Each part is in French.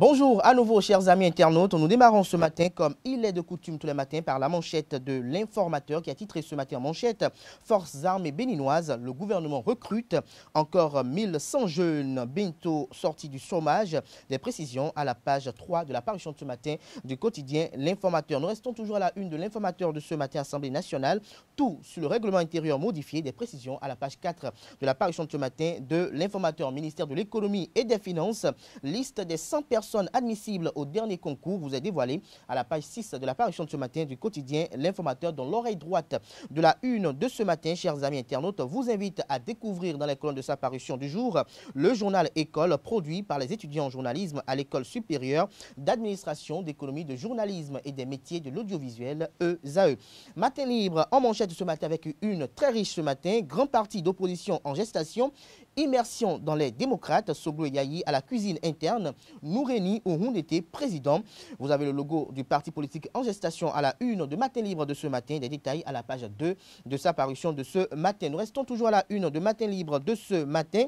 Bonjour à nouveau, chers amis internautes. Nous démarrons ce matin, comme il est de coutume tous les matins, par la manchette de l'informateur qui a titré ce matin manchette « Forces armées béninoises, le gouvernement recrute encore 1100 jeunes bientôt sortis du chômage ». Des précisions à la page 3 de la parution de ce matin du quotidien L'informateur. Nous restons toujours à la une de l'informateur de ce matin, Assemblée nationale. Tout sur le règlement intérieur modifié, des précisions à la page 4 de la parution de ce matin de l'informateur, ministère de l'économie et des finances, liste des 100 personnes personnes admissibles au dernier concours vous est dévoilé à la page 6 de la parution de ce matin du quotidien L'Informateur dans l'oreille droite de la une de ce matin. Chers amis internautes, vous invite à découvrir dans les colonnes de sa parution du jour le journal École produit par les étudiants en journalisme à l'école supérieure d'administration, d'économie, de journalisme et des métiers de l'audiovisuel eux. E. Matin libre en manchette ce matin avec une très riche ce matin, grand parti d'opposition en gestation Immersion dans les démocrates, Soglo Yayi à la cuisine interne, Noureni Ouhoun était président. Vous avez le logo du parti politique en gestation à la une de Matin Libre de ce matin. Des détails à la page 2 de sa parution de ce matin. Nous restons toujours à la une de Matin Libre de ce matin.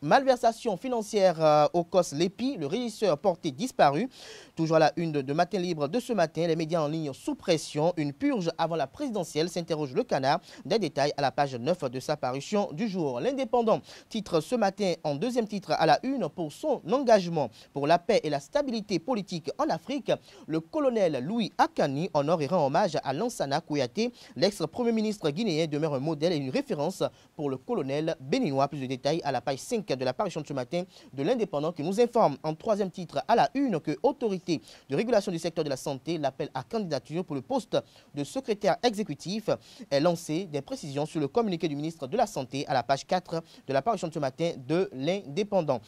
Malversation financière euh, au COS Lépi, le régisseur porté disparu. Toujours à la une de, Matin Libre de ce matin, les médias en ligne sous pression. Une purge avant la présidentielle s'interroge le canard. Des détails à la page 9 de sa parution du jour. L'indépendant titre ce matin en deuxième titre à la une pour son engagement pour la paix et la stabilité politique en Afrique. Le colonel Louis Akani honore et rend hommage à Lansana Kouyaté. L'ex-premier ministre guinéen demeure un modèle et une référence pour le colonel béninois. Plus de détails à la page 5 de la parution de ce matin de l'Indépendant qui nous informe en troisième titre à la une que autorité de régulation du secteur de la santé, l'appel à candidature pour le poste de secrétaire exécutif est lancé. Des précisions sur le communiqué du ministre de la Santé à la page 4 de la parution de ce matin de l'Indépendant.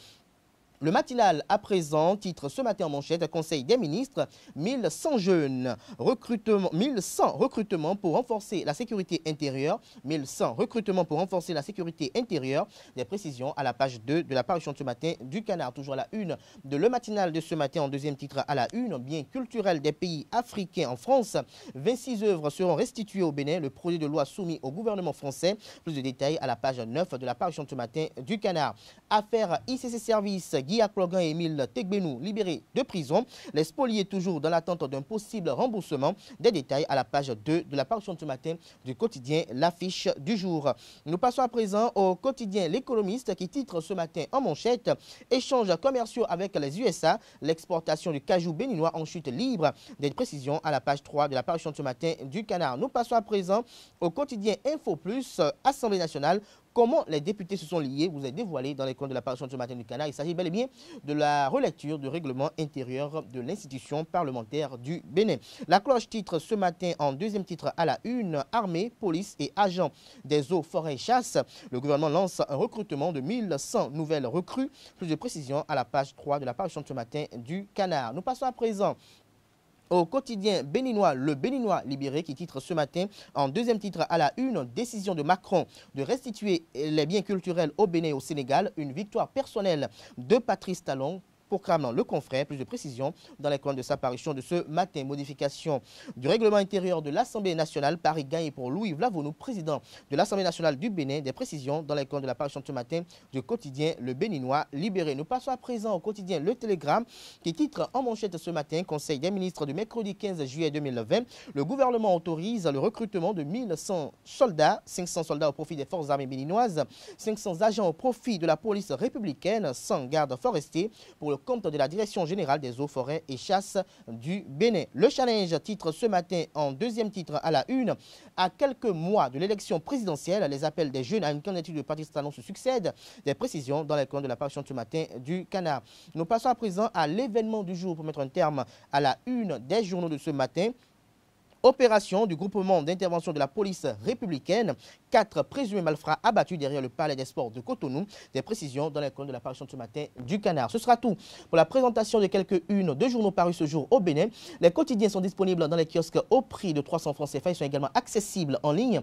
Le matinal à présent titre ce matin en manchette Conseil des ministres 1100 jeunes, recrutement, 1100 recrutements pour renforcer la sécurité intérieure, 1100 recrutements pour renforcer la sécurité intérieure. Des précisions à la page 2 de la parution de ce matin du Canard, toujours à la une de le matinal de ce matin en deuxième titre à la une, bien culturel des pays africains en France. 26 œuvres seront restituées au Bénin, le projet de loi soumis au gouvernement français. Plus de détails à la page 9 de la parution de ce matin du Canard. Affaire ICC Service, Guy Clogan et Emile Tegbenou libérés de prison. Les spoliés toujours dans l'attente d'un possible remboursement. Des détails à la page 2 de la parution de ce matin du quotidien L'affiche du jour. Nous passons à présent au quotidien L'économiste qui titre ce matin en manchette Échanges commerciaux avec les USA, l'exportation du cajou béninois en chute libre. Des précisions à la page 3 de la parution de ce matin du Canard. Nous passons à présent au quotidien Info Plus, Assemblée nationale. Comment les députés se sont liés vous avez dévoilé dans les comptes de la parution de ce matin du Canard. Il s'agit bel et bien de la relecture du règlement intérieur de l'institution parlementaire du Bénin. La cloche titre ce matin en deuxième titre à la une, armée, police et agents des eaux, forêts, chasse. Le gouvernement lance un recrutement de 1100 nouvelles recrues. Plus de précisions à la page 3 de la parution de ce matin du Canard. Nous passons à présent au quotidien béninois Le Béninois Libéré qui titre ce matin en deuxième titre à la une décision de Macron de restituer les biens culturels au Bénin au Sénégal, une victoire personnelle de Patrice Talon Proclamant le confrère. Plus de précisions dans les coins de sa parution de ce matin. Modification du règlement intérieur de l'Assemblée nationale. Paris gagne pour Louis Vlavonou, président de l'Assemblée nationale du Bénin. Des précisions dans les coins de la parution de ce matin du quotidien Le Béninois libéré. Nous passons à présent au quotidien Le Télégramme qui titre en manchette ce matin Conseil des ministres du mercredi 15 juillet 2020. Le gouvernement autorise le recrutement de 1100 soldats, 500 soldats au profit des forces armées béninoises, 500 agents au profit de la police républicaine, 100 gardes forestiers pour le compte de la Direction générale des eaux, forêts et chasses du Bénin. Le challenge titre ce matin en deuxième titre à la une. À quelques mois de l'élection présidentielle, les appels des jeunes à une candidature de parti pakistan se succèdent. Des précisions dans les coins de la parution ce matin du Canard. Nous passons à présent à l'événement du jour pour mettre un terme à la une des journaux de ce matin. Opération du groupement d'intervention de la police républicaine. Quatre présumés malfrats abattus derrière le palais des sports de Cotonou. Des précisions dans les colonnes de l'apparition de ce matin du Canard. Ce sera tout pour la présentation de quelques unes de journaux parus ce jour au Bénin. Les quotidiens sont disponibles dans les kiosques au prix de 300 francs CFA. Ils sont également accessibles en ligne.